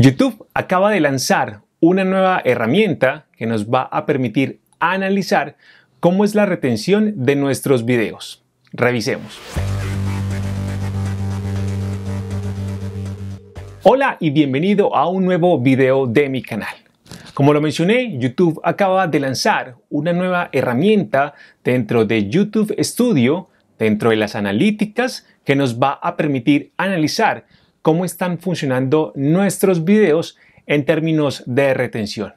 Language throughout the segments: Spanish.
YouTube acaba de lanzar una nueva herramienta que nos va a permitir analizar cómo es la retención de nuestros videos. Revisemos. Hola y bienvenido a un nuevo video de mi canal. Como lo mencioné, YouTube acaba de lanzar una nueva herramienta dentro de YouTube Studio, dentro de las analíticas, que nos va a permitir analizar cómo están funcionando nuestros videos en términos de retención.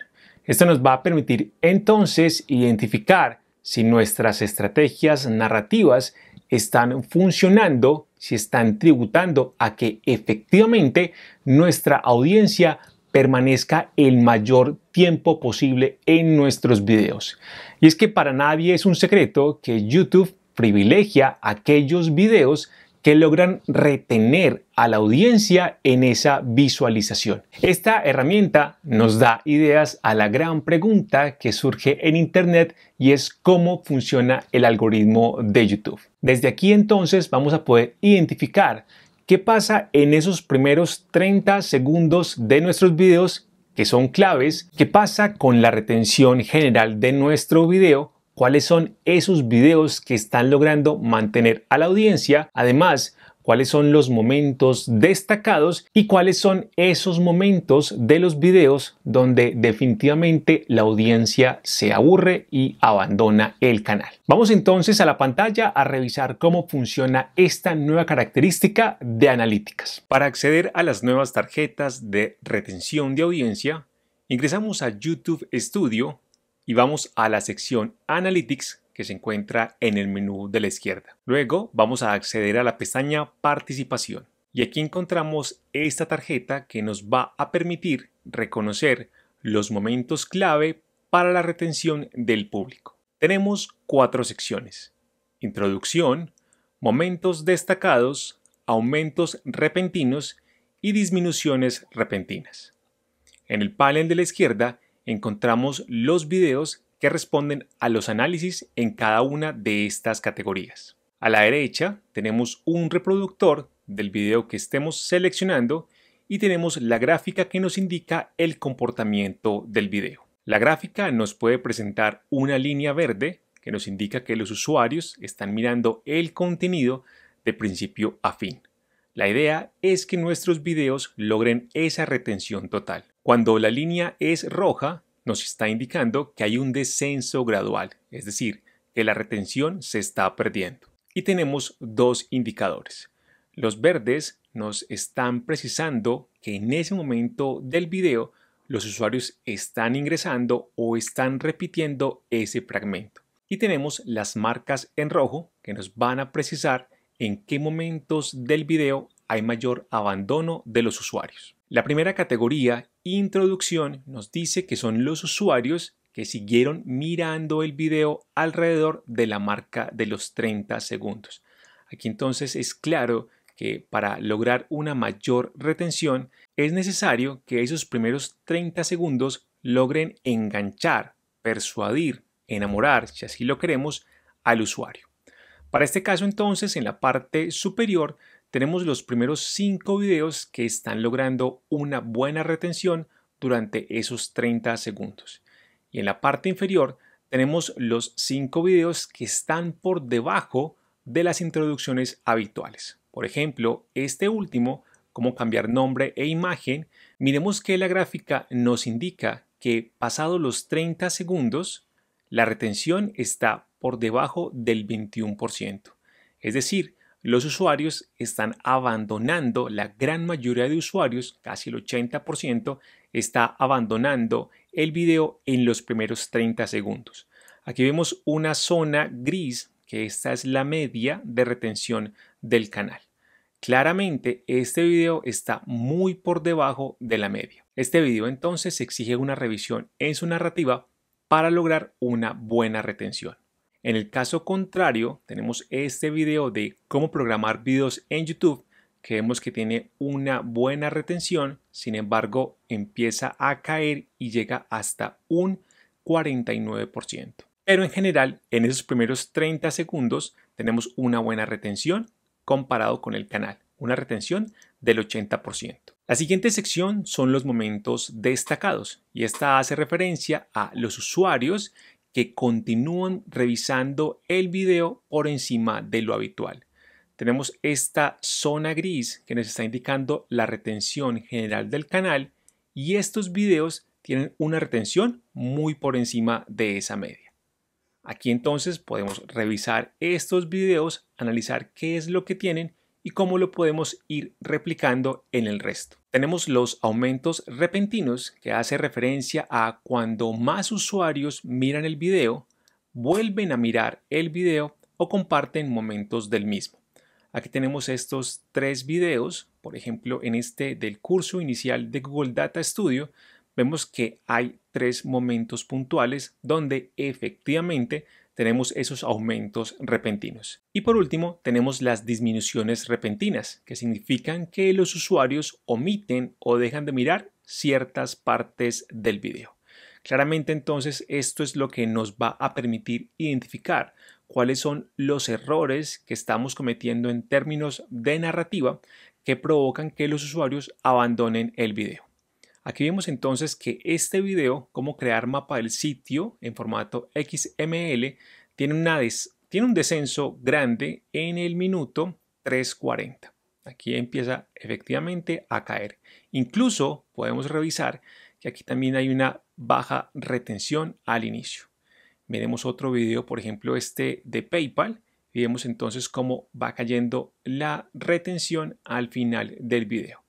Esto nos va a permitir entonces identificar si nuestras estrategias narrativas están funcionando, si están tributando a que efectivamente nuestra audiencia permanezca el mayor tiempo posible en nuestros videos. Y es que para nadie es un secreto que YouTube privilegia aquellos videos que logran retener a la audiencia en esa visualización. Esta herramienta nos da ideas a la gran pregunta que surge en Internet y es cómo funciona el algoritmo de YouTube. Desde aquí entonces vamos a poder identificar qué pasa en esos primeros 30 segundos de nuestros videos que son claves, qué pasa con la retención general de nuestro video cuáles son esos videos que están logrando mantener a la audiencia, además cuáles son los momentos destacados y cuáles son esos momentos de los videos donde definitivamente la audiencia se aburre y abandona el canal. Vamos entonces a la pantalla a revisar cómo funciona esta nueva característica de analíticas. Para acceder a las nuevas tarjetas de retención de audiencia, ingresamos a YouTube Studio y vamos a la sección Analytics que se encuentra en el menú de la izquierda. Luego vamos a acceder a la pestaña Participación y aquí encontramos esta tarjeta que nos va a permitir reconocer los momentos clave para la retención del público. Tenemos cuatro secciones. Introducción, momentos destacados, aumentos repentinos y disminuciones repentinas. En el panel de la izquierda encontramos los videos que responden a los análisis en cada una de estas categorías. A la derecha tenemos un reproductor del video que estemos seleccionando y tenemos la gráfica que nos indica el comportamiento del video. La gráfica nos puede presentar una línea verde que nos indica que los usuarios están mirando el contenido de principio a fin. La idea es que nuestros videos logren esa retención total. Cuando la línea es roja, nos está indicando que hay un descenso gradual, es decir, que la retención se está perdiendo. Y tenemos dos indicadores. Los verdes nos están precisando que en ese momento del video los usuarios están ingresando o están repitiendo ese fragmento. Y tenemos las marcas en rojo que nos van a precisar en qué momentos del video hay mayor abandono de los usuarios. La primera categoría, introducción, nos dice que son los usuarios que siguieron mirando el video alrededor de la marca de los 30 segundos. Aquí entonces es claro que para lograr una mayor retención es necesario que esos primeros 30 segundos logren enganchar, persuadir, enamorar, si así lo queremos, al usuario. Para este caso entonces, en la parte superior tenemos los primeros 5 videos que están logrando una buena retención durante esos 30 segundos. Y en la parte inferior tenemos los 5 videos que están por debajo de las introducciones habituales. Por ejemplo, este último, cómo cambiar nombre e imagen, miremos que la gráfica nos indica que pasado los 30 segundos, la retención está por debajo del 21%. Es decir, los usuarios están abandonando, la gran mayoría de usuarios, casi el 80%, está abandonando el video en los primeros 30 segundos. Aquí vemos una zona gris, que esta es la media de retención del canal. Claramente este video está muy por debajo de la media. Este video entonces exige una revisión en su narrativa para lograr una buena retención. En el caso contrario, tenemos este video de cómo programar videos en YouTube que vemos que tiene una buena retención, sin embargo empieza a caer y llega hasta un 49%. Pero en general, en esos primeros 30 segundos tenemos una buena retención comparado con el canal, una retención del 80%. La siguiente sección son los momentos destacados y esta hace referencia a los usuarios que continúan revisando el video por encima de lo habitual. Tenemos esta zona gris que nos está indicando la retención general del canal y estos videos tienen una retención muy por encima de esa media. Aquí entonces podemos revisar estos videos, analizar qué es lo que tienen y cómo lo podemos ir replicando en el resto. Tenemos los aumentos repentinos que hace referencia a cuando más usuarios miran el video, vuelven a mirar el video o comparten momentos del mismo. Aquí tenemos estos tres videos, por ejemplo en este del curso inicial de Google Data Studio, vemos que hay tres momentos puntuales donde efectivamente tenemos esos aumentos repentinos. Y por último, tenemos las disminuciones repentinas, que significan que los usuarios omiten o dejan de mirar ciertas partes del video. Claramente entonces esto es lo que nos va a permitir identificar cuáles son los errores que estamos cometiendo en términos de narrativa que provocan que los usuarios abandonen el video. Aquí vemos entonces que este video, cómo crear mapa del sitio en formato XML, tiene, un descenso grande en el minuto 3.40. Aquí empieza efectivamente a caer. Incluso podemos revisar que aquí también hay una baja retención al inicio. Veremos otro video, por ejemplo este de PayPal, y vemos entonces cómo va cayendo la retención al final del video.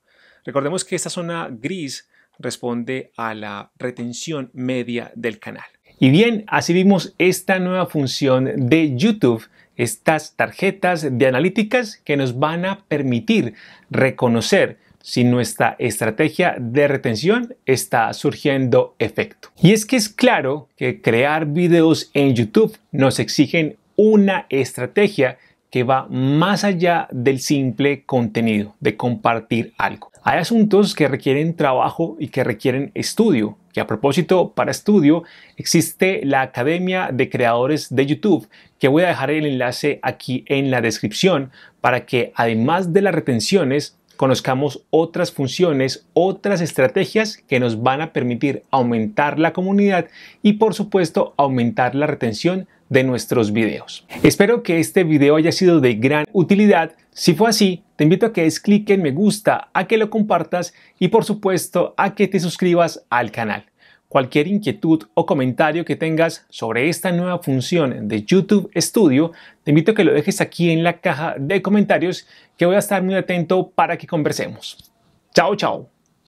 Recordemos que esta zona gris responde a la retención media del canal. Y bien, así vimos esta nueva función de YouTube, estas tarjetas de analíticas que nos van a permitir reconocer si nuestra estrategia de retención está surgiendo efecto. Y es que es claro que crear videos en YouTube nos exigen una estrategia que va más allá del simple contenido, de compartir algo. Hay asuntos que requieren trabajo y que requieren estudio. Que a propósito, para estudio existe la Academia de Creadores de YouTube, que voy a dejar el enlace aquí en la descripción para que además de las retenciones conozcamos otras funciones, otras estrategias que nos van a permitir aumentar la comunidad y por supuesto aumentar la retención de nuestros videos. Espero que este video haya sido de gran utilidad. Si fue así, te invito a que des clic en me gusta, a que lo compartas y por supuesto a que te suscribas al canal. Cualquier inquietud o comentario que tengas sobre esta nueva función de YouTube Studio, te invito a que lo dejes aquí en la caja de comentarios que voy a estar muy atento para que conversemos. Chao, chao.